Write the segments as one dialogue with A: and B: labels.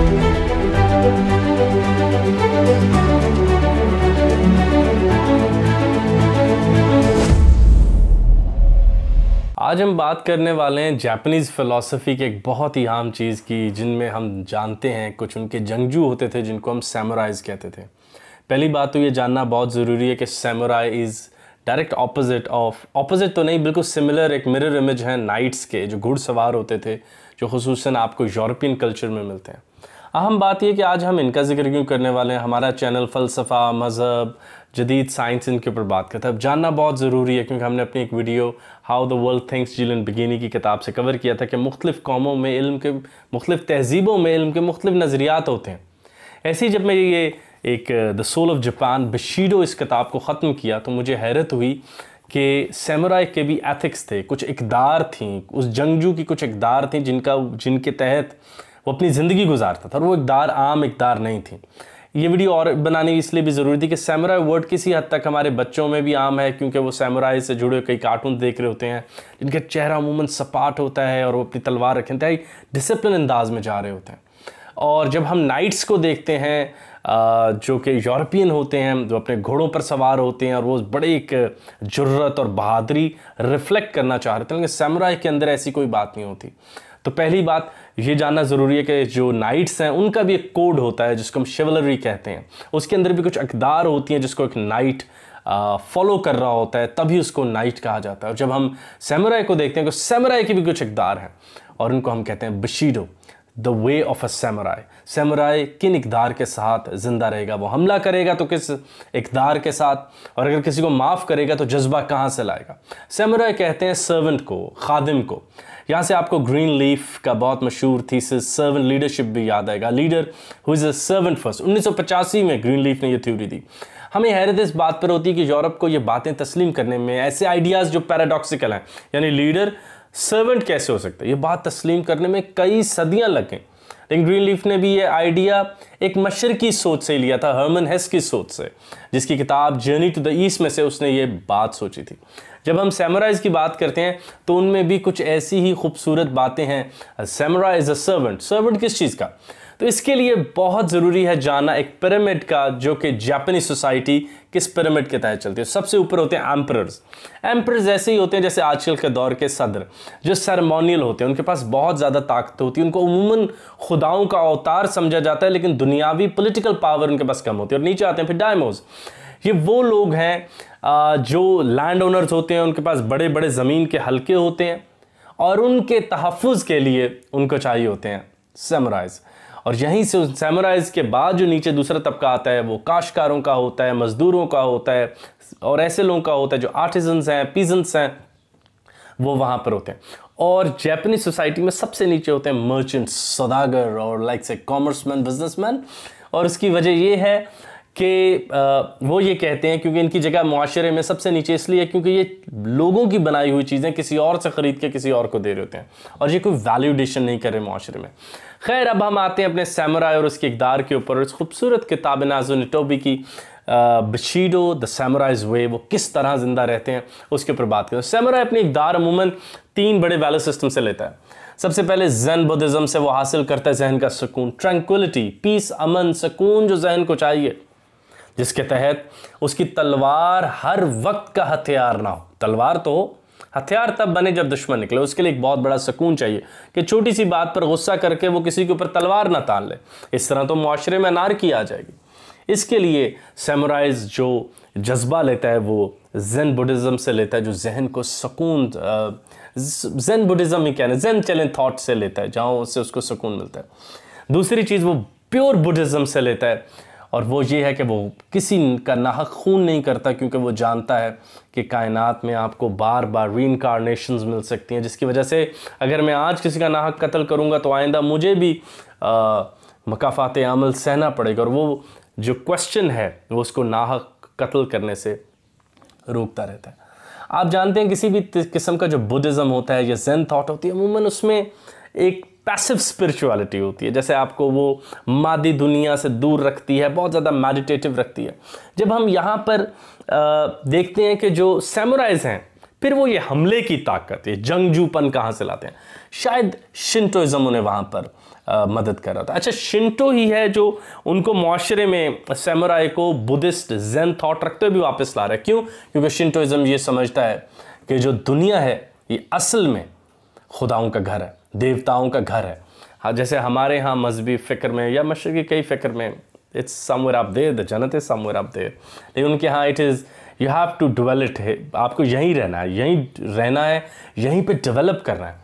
A: आज हम बात करने वाले हैं जापानीज़ फ़िलासफ़ी के एक बहुत ही आम चीज़ की जिनमें हम जानते हैं कुछ उनके जंगजू होते थे जिनको हम सैमराइज़ कहते थे पहली बात तो ये जानना बहुत ज़रूरी है कि samurai is direct opposite of opposite तो नहीं बिल्कुल सिमिलर एक मिरर इमेज है नाइट्स के जो घुड़सवार होते थे जो खसूस आपको यूरोपियन कल्चर में मिलते हैं अहम बात यह कि आज हम इनका जिक्र क्यों करने वाले हैं हमारा चैनल फ़लसफ़ा मज़हब जदीद साइंस इनके ऊपर बात करता है अब जानना बहुत ज़रूरी है क्योंकि हमने अपनी एक video how the world thinks in Baggini की किताब से कवर किया था कि मुख्तफ़ कौमों में इल्म के मुख्तलिफ़ तहजीबों में इल्म के मुख्तु नज़रियात होते हैं ऐसे ही जब मैं ये एक the soul of Japan bushido इस किताब को ख़त्म किया तो मुझे हैरत हुई कि सेमराय के भी एथिक्स थे कुछ इकदार थी उस जंगजू की कुछ इकदार थी जिनका जिनके तहत वो अपनी ज़िंदगी गुजारता था और वो इकदार आम इकदार नहीं थी ये वीडियो और बनाने इसलिए भी ज़रूरी थी कि सैमराई वर्ड किसी हद तक हमारे बच्चों में भी आम है क्योंकि वो सैमराई से जुड़े कई कार्टून देख रहे होते हैं जिनका चेहरा अमूमन सपाट होता है और वो अपनी तलवार रखे इंतहाई डिसिप्लिन अंदाज में जा रहे होते हैं और जब हम नाइट्स को देखते हैं जो कि यूरोपियन होते हैं जो अपने घोड़ों पर सवार होते हैं और वो बड़े एक जरूरत और बहादरी रिफ्लेक्ट करना चाह रहे थे लेकिन सैमराई के अंदर ऐसी कोई बात नहीं होती तो पहली बात ये जानना ज़रूरी है कि जो नाइट्स हैं उनका भी एक कोड होता है जिसको हम शिवलरी कहते हैं उसके अंदर भी कुछ अकदार होती हैं जिसको एक नाइट फॉलो कर रहा होता है तभी उसको नाइट कहा जाता है और जब हम सेमराय को देखते हैं तो सैमराय के भी कुछ अकदार हैं और उनको हम कहते हैं बशीडो द वे ऑफ अ सेमराय सेमराय किन इकदार के साथ ज़िंदा रहेगा वो हमला करेगा तो किस इकदार के साथ और अगर किसी को माफ़ करेगा तो जज्बा कहाँ से लाएगा सेमराय कहते हैं सर्वेंट को खादिम को यहाँ से आपको ग्रीन लीफ का बहुत मशहूर थीसिस सर्वेंट लीडरशिप भी याद आएगा leader who is a servant first उन्नीस में ग्रीन लीफ ने यह थ्योरी दी हमें हैरत इस बात पर होती है कि यूरोप को ये बातें तस्लीम करने में ऐसे आइडियाज़ जो पैराडॉक्सिकल हैं यानी लीडर सर्वेंट कैसे हो सकता है ये बात तस्लीम करने में कई सदियाँ लग गई लेकिन ग्रीन लीफ ने भी ये आइडिया एक मशर की सोच से लिया था हर्मन हेस की सोच से जिसकी किताब जर्नी टू द ईस्ट में से उसने ये बात सोची थी जब हम सेमराइज़ की बात करते हैं तो उनमें भी कुछ ऐसी ही खूबसूरत बातें हैं samurai is a servant servant किस चीज़ का तो इसके लिए बहुत ज़रूरी है जाना एक पिरामिड का जो कि जापानी सोसाइटी किस पिरामिड के तहत चलती है सबसे ऊपर होते हैं एम्प्रर्स एम्प्रर्स ऐसे ही होते हैं जैसे आजकल के दौर के सदर जो सेरेमोनियल होते हैं उनके पास बहुत ज़्यादा ताकत होती है उनको उमूमन खुदाओं का अवतार समझा जाता है लेकिन दुनियावी पोलिटिकल पावर उनके पास कम होती है और नीचे आते हैं फिर डायमोज ये वो लोग हैं जो लैंड ओनर्स होते हैं उनके पास बड़े बड़े ज़मीन के हल्के होते हैं और उनके तहफ़ के लिए उनको चाहिए होते हैं सेमराइज़ और यहीं से सेमराइज़ के बाद जो नीचे दूसरा तबका आता है वो काशकारों का होता है मज़दूरों का होता है और ऐसे लोगों का होता है जो आर्टिजन्स हैं पीजेंट्स हैं वो वहाँ पर होते हैं और जैपनीज सोसाइटी में सबसे नीचे होते हैं मर्चेंट्स सौदागर और लाइक से कॉमर्समैन बिजनेसमैन और उसकी वजह ये है कि वो ये कहते हैं क्योंकि इनकी जगह माशरे में सबसे नीचे इसलिए क्योंकि ये लोगों की बनाई हुई चीज़ें किसी और से ख़रीद के किसी और को दे रहे होते हैं और ये कोई वैल्यूडेशन नहीं कर रहे माशरे में खैर अब हम आते हैं अपने सैमराय और उसके इकदार के ऊपर उस खूबसूरत किताब नाजुलटोबी की बशीडो द सैमराइज वे वो किस तरह ज़िंदा रहते हैं उसके ऊपर बात करें सैमराय अपनी इकदार अमूमन तीन बड़े वैल्यू सिस्टम से लेता है सबसे पहले जैन बुद्धिज़्म से वो हासिल करता है जहन का सुकून ट्रंकुलिटी पीस अमन सुकून जो जहन को चाहिए जिसके तहत उसकी तलवार हर वक्त का हथियार ना हो तलवार तो हथियार तब बने जब दुश्मन निकले उसके लिए एक बहुत बड़ा सुकून चाहिए कि छोटी सी बात पर गुस्सा करके वो किसी के ऊपर तलवार ना तान ले इस तरह तो माशरे में अनारकी आ जाएगी इसके लिए सेमराइज जो जज्बा लेता है वो जैन बुद्धिज़्म से लेता है जो जहन को सुकून जैन बुद्धिज़्म ही कहना जैन चैलेंज थाट से लेता है जहाँ उससे उसको सुकून मिलता है दूसरी चीज़ वो प्योर बुद्धिज़्म से लेता है और वो ये है कि वो किसी का नाहक खून नहीं करता क्योंकि वो जानता है कि कायनात में आपको बार बार री मिल सकती हैं जिसकी वजह से अगर मैं आज किसी का नाहक कत्ल करूँगा तो आइंदा मुझे भी मकाफात अमल सहना पड़ेगा और वो जो क्वेश्चन है वो उसको नाहक कत्ल करने से रोकता रहता है आप जानते हैं किसी भी किस्म का जो बुद्धिज़्म होता है या जैन थाट होती है अमूमन उसमें एक पैसिव स्पिरिचुअलिटी होती है जैसे आपको वो मादी दुनिया से दूर रखती है बहुत ज़्यादा मेडिटेटिव रखती है जब हम यहाँ पर आ, देखते हैं कि जो सेमोराइज हैं फिर वो ये हमले की ताकत ये जंगजूपन कहाँ से लाते हैं शायद शिंटोइज़म उन्हें वहाँ पर आ, मदद कर रहा था अच्छा शिंटो ही है जो उनको माशरे में सेमराय को बुद्धिस्ट जैन थाट रखते हुए भी वापस ला रहे हैं क्यों क्योंकि शिंटोइज़म ये समझता है कि जो दुनिया है ये असल में खुदाओं का घर है देवताओं का घर है हाँ जैसे हमारे यहाँ मजहबी फ़िक्र में या मशरक़ी कई फ़िक्र में it's somewhere up there the जनत इज़ समवेयर आप देर लेकिन उनके यहाँ it is you have to dwell it है आपको यहीं रहना है यहीं रहना है यहीं पे डेवलप करना है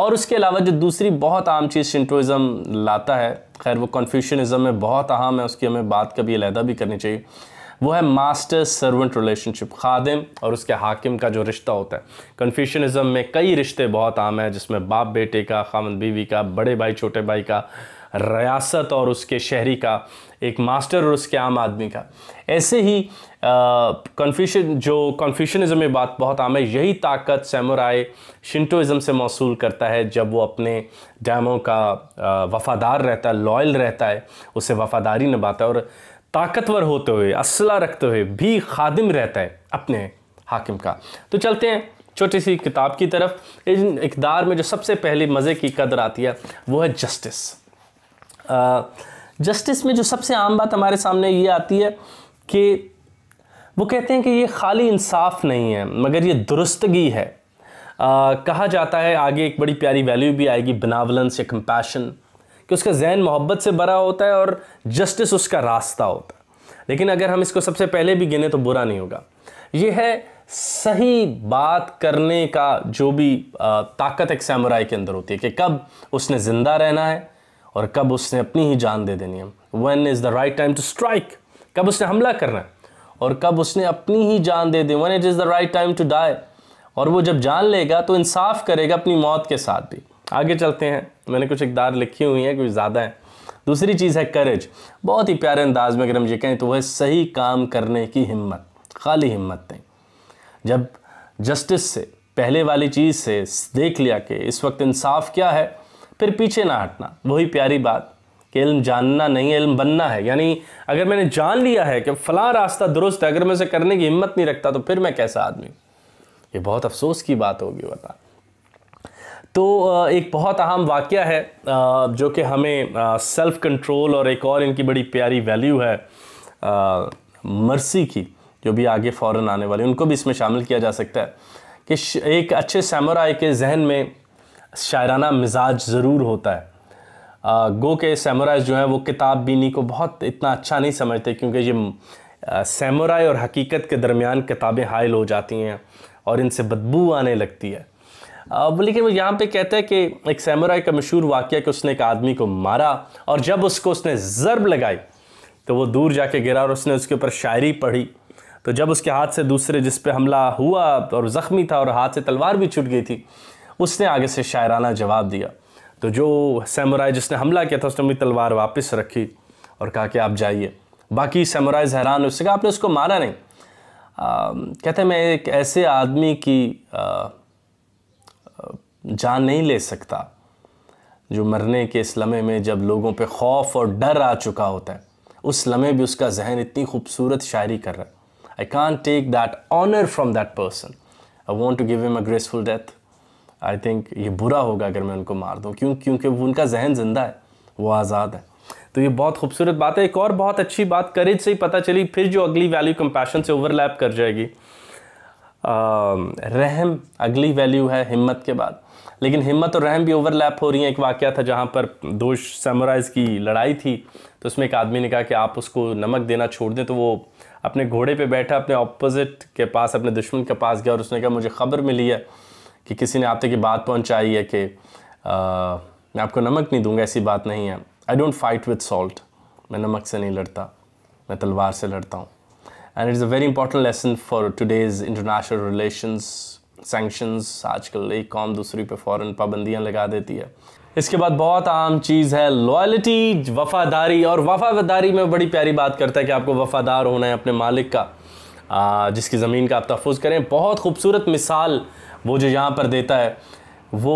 A: और उसके अलावा जो दूसरी बहुत आम चीज़ शिंटोज़म लाता है खैर वो कन्फ्यूशनज़म में बहुत अहम है उसकी हमें बात कभी अलहदा भी करनी चाहिए वो है मास्टर सर्वेंट रिलेशनशिप खादिम और उसके हाकिम का जो रिश्ता होता है कन्फ्यूशनिज़म में कई रिश्ते बहुत आम हैं जिसमें बाप बेटे का खामन बीवी का बड़े भाई छोटे भाई का रियासत और उसके शहरी का एक मास्टर और उसके आम आदमी का ऐसे ही कन्फ्यूशन जो कन्फ्यूशनिज़म में बात बहुत आम है यही ताकत सैमुराय शिंटोज़म से मौसू करता है जब वो अपने डैमों का आ, वफादार रहता है लॉयल रहता है उसे वफादारी निभाता है और ताकतवर होते हुए असला रखते हुए भी खादिम रहता है अपने हाकिम का तो चलते हैं छोटी सी किताब की तरफ इन इकदार में जो सबसे पहले मज़े की कदर आती है वो है जस्टिस जस्टिस में जो सबसे आम बात हमारे सामने ये आती है कि वो कहते हैं कि ये खाली इंसाफ नहीं है मगर ये दुरुस्तगी है आ, कहा जाता है आगे एक बड़ी प्यारी वैल्यू भी आएगी बनावलेंस या कंपैशन कि उसका जहन मोहब्बत से भरा होता है और जस्टिस उसका रास्ता होता है लेकिन अगर हम इसको सबसे पहले भी गिने तो बुरा नहीं होगा ये है सही बात करने का जो भी ताकत एक सैमराई के अंदर होती है कि कब उसने ज़िंदा रहना है और कब उसने अपनी ही जान दे देनी है when is the right time to strike कब उसने हमला करना है और कब उसने अपनी ही जान दे दी when it is the right time to die और वो जब जान लेगा तो इंसाफ करेगा अपनी मौत के साथ भी आगे चलते हैं तो मैंने कुछ इकदार लिखी हुई हैं कुछ ज़्यादा हैं दूसरी चीज़ है करेज बहुत ही प्यारे अंदाज में अगर हम ये कहें तो वह सही काम करने की हिम्मत खाली हिम्मत नहीं जब जस्टिस से पहले वाली चीज़ से देख लिया कि इस वक्त इंसाफ क्या है फिर पीछे ना हटना वही प्यारी बात कि इल्म जानना नहीं इल्म बनना है यानी अगर मैंने जान लिया है कि फ़लाँ रास्ता दुरुस्त है अगर मैं उसे करने की हिम्मत नहीं रखता तो फिर मैं कैसा आदमी ये बहुत अफसोस की बात होगी बता तो एक बहुत अहम वाक़ है जो कि हमें सेल्फ़ कंट्रोल और एक और इनकी बड़ी प्यारी वैल्यू है मर्सी की जो भी आगे फ़ौर आने वाले उनको भी इसमें शामिल किया जा सकता है कि एक अच्छे सैमराई के जहन में शायराना मिजाज ज़रूर होता है गो के सैमराइज जो हैं वो किताब बीनी को बहुत इतना अच्छा नहीं समझते क्योंकि ये सैमराई और हकीकत के दरमियान किताबें हायल हो जाती हैं और इनसे बदबू आने लगती है वो लेकिन वो यहाँ पे कहता है कि एक सैमराय का मशहूर वाक़ कि उसने एक आदमी को मारा और जब उसको उसने ज़रब लगाई तो वो दूर जाके गिरा और उसने उसके ऊपर शायरी पढ़ी तो जब उसके हाथ से दूसरे जिस पर हमला हुआ और ज़ख्मी था और हाथ से तलवार भी छूट गई थी उसने आगे से शायराना जवाब दिया तो जो सैमराई जिसने हमला किया था उसने अपनी तलवार वापस रखी और कहा कि आप जाइए बाकी सैमराइज हैरान उससे कहा आपने उसको मारा नहीं आ, कहते मैं एक ऐसे आदमी की आ, जान नहीं ले सकता जो मरने के इस लम्हे में जब लोगों पे खौफ और डर आ चुका होता है उस लम्हे भी उसका जहन इतनी खूबसूरत शायरी कर रहा है आई कान take that honour from that person I want to give am a graceful death I think ये बुरा होगा अगर मैं उनको मार दूँ क्यों क्योंकि उनका जहन ज़िंदा है वो आज़ाद है तो ये बहुत खूबसूरत बात है एक और बहुत अच्छी बात करेज से ही पता चली फिर जो अगली वैल्यू कंपैशन से ओवरलैप कर जाएगी रहम अगली वैल्यू है हिम्मत के बाद लेकिन हिम्मत और रहम भी ओवरलैप हो रही हैं एक वाक्य था जहाँ पर दो सेमोराइज़ की लड़ाई थी तो उसमें एक आदमी ने कहा कि आप उसको नमक देना छोड़ दें तो वो अपने घोड़े पे बैठा अपने ऑपोजिट के पास अपने दुश्मन के पास गया और उसने कहा मुझे ख़बर मिली है कि किसी ने आप तक ये बात पहुँचाई है कि आ, मैं आपको नमक नहीं दूंगा ऐसी बात नहीं है I don't fight with salt मैं नमक से नहीं लड़ता मैं तलवार से लड़ता हूँ and is a very important lesson for today's international relations sanctions आजकल एक कौम दूसरी पे फ़ौरन पाबंदियाँ लगा देती है इसके बाद बहुत आम चीज़ है लॉयल्टी वफादारी और वफादारी में बड़ी प्यारी बात करता है कि आपको वफादार होना है अपने मालिक का आ, जिसकी ज़मीन का आप तहफ़ करें बहुत खूबसूरत मिसाल वो जो यहाँ पर देता है वो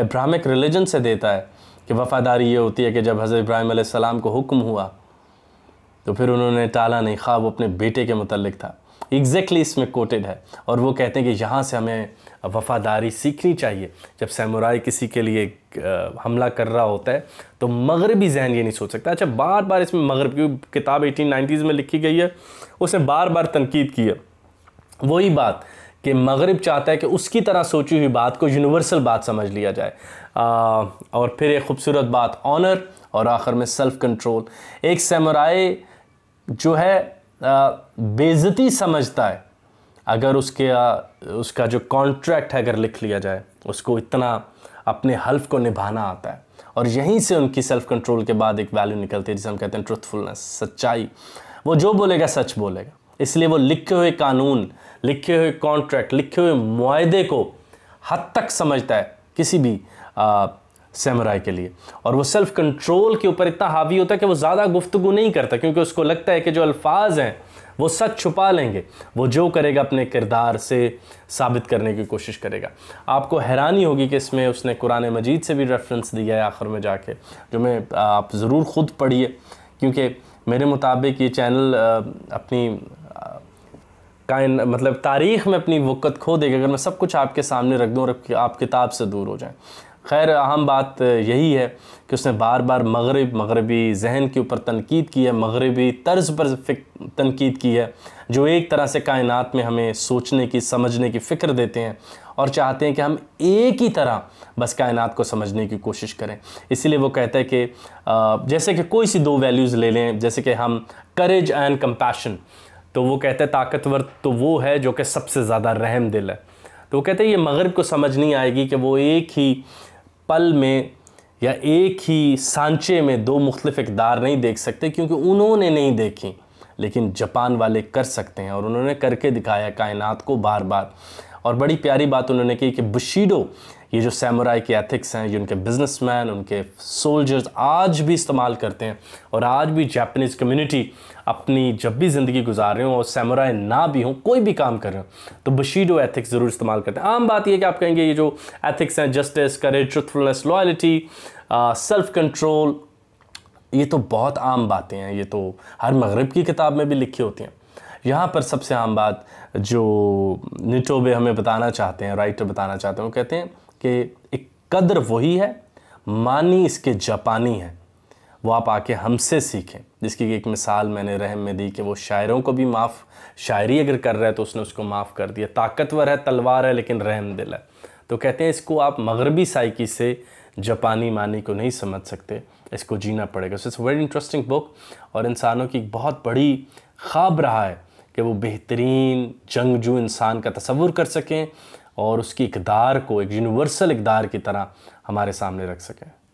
A: इब्राहमिक रिलीजन से देता है कि वफादारी ये होती है कि जब हज़रत इब्राहिम सलाम को हुक्म हुआ तो फिर उन्होंने टाला नहीं ख्वाब अपने बेटे के मतलब था एग्जैक्टली exactly इसमें कोटेड है और वो कहते हैं कि यहाँ से हमें वफ़ादारी सीखनी चाहिए जब सैमराई किसी के लिए हमला कर रहा होता है तो मगरबी जहन ये नहीं सोच सकता अच्छा बार बार इसमें मगरब की किताब एटीन नाइन्टीज़ में लिखी गई है उसने बार बार तनकीद की है वही बात कि मगरब चाहता है कि उसकी तरह सोची हुई बात को यूनिवर्सल बात समझ लिया जाए आ, और फिर एक खूबसूरत बात ऑनर और आखिर में सेल्फ़ कंट्रोल एक सैमराई जो है बेज़ती समझता है अगर उसके उसका जो कॉन्ट्रैक्ट है अगर लिख लिया जाए उसको इतना अपने हल्फ को निभाना आता है और यहीं से उनकी सेल्फ कंट्रोल के बाद एक वैल्यू निकलती है जिसे हम कहते हैं ट्रुथफुलनेस सच्चाई वो जो बोलेगा सच बोलेगा इसलिए वो लिखे हुए कानून लिखे हुए कॉन्ट्रैक्ट लिखे हुए मुआदे को हद तक समझता है किसी भी आ, सेमराय के लिए और वो सेल्फ कंट्रोल के ऊपर इतना हावी होता है कि वो ज़्यादा गुफ्तगु नहीं करता क्योंकि उसको लगता है कि जो अल्फाज हैं वो सच छुपा लेंगे वो जो करेगा अपने किरदार से साबित करने की कोशिश करेगा आपको हैरानी होगी कि इसमें उसने कुरान मजीद से भी रेफरेंस दिया है आखिर में जाके जो मैं आप ज़रूर ख़ुद पढ़िए क्योंकि मेरे मुताबिक ये चैनल अपनी कायन मतलब तारीख़ में अपनी वक़्त खो देगा अगर मैं सब कुछ आपके सामने रख दूँ और आप किताब से दूर हो जाएँ खैर अहम बात यही है कि उसने बार बार मगरब मगरबी जहन के ऊपर तनकीद की है मगरबी तर्ज पर तनकीद की है जो एक तरह से कायनात में हमें सोचने की समझने की फ़िक्र देते हैं और चाहते हैं कि हम एक ही तरह बस कायनात को समझने की कोशिश करें इसीलिए वो कहते हैं कि जैसे कि कोई सी दो वैल्यूज़ ले लें जैसे कि हम करेज एंड कंपैशन तो वो कहते हैं ताकतवर तो वो है जो कि सबसे ज़्यादा रहम दिल है तो वो कहते हैं ये मगरब को समझ नहीं आएगी कि वो एक ही पल में या एक ही सांचे में दो मुख्तलिफ इकदार नहीं देख सकते क्योंकि उन्होंने नहीं देखी लेकिन जापान वाले कर सकते हैं और उन्होंने करके दिखाया कायनात को बार बार और बड़ी प्यारी बात उन्होंने की कि बुशीडो ये जो सैमराई के एथिक्स हैं ये उनके बिजनेसमैन उनके सोल्जर्स आज भी इस्तेमाल करते हैं और आज भी जापानीज़ कम्युनिटी अपनी जब भी ज़िंदगी गुजार रहे हो और सैमराय ना भी हो कोई भी काम कर रहे हो तो बशीडो एथिक्स ज़रूर इस्तेमाल करते हैं आम बात यह कि आप कहेंगे ये जो एथिक्स हैं justice courage truthfulness loyalty self control ये तो बहुत आम बातें हैं ये तो हर मगरब की किताब में भी लिखी होती हैं यहाँ पर सबसे आम बात जो निटोबे हमें बताना चाहते हैं राइटर बताना चाहते हैं वो कहते हैं कि एक कदर वही है मानी इसके जापानी है वो आप आके हमसे सीखें जिसकी एक मिसाल मैंने रहम में दी कि वो शायरों को भी माफ़ शायरी अगर कर रहा है तो उसने उसको माफ़ कर दिया ताकतवर है तलवार है लेकिन रहम दिल है तो कहते हैं इसको आप मगरबी साइकी से जापानी मानी को नहीं समझ सकते इसको जीना पड़ेगा so it's very interesting book और इंसानों की बहुत बड़ी ख्वाब रहा है कि वो बेहतरीन जंगजू इंसान का तस्वुर कर सकें और उसकी इकदार को एक यूनिवर्सल इकदार की तरह हमारे सामने रख सकें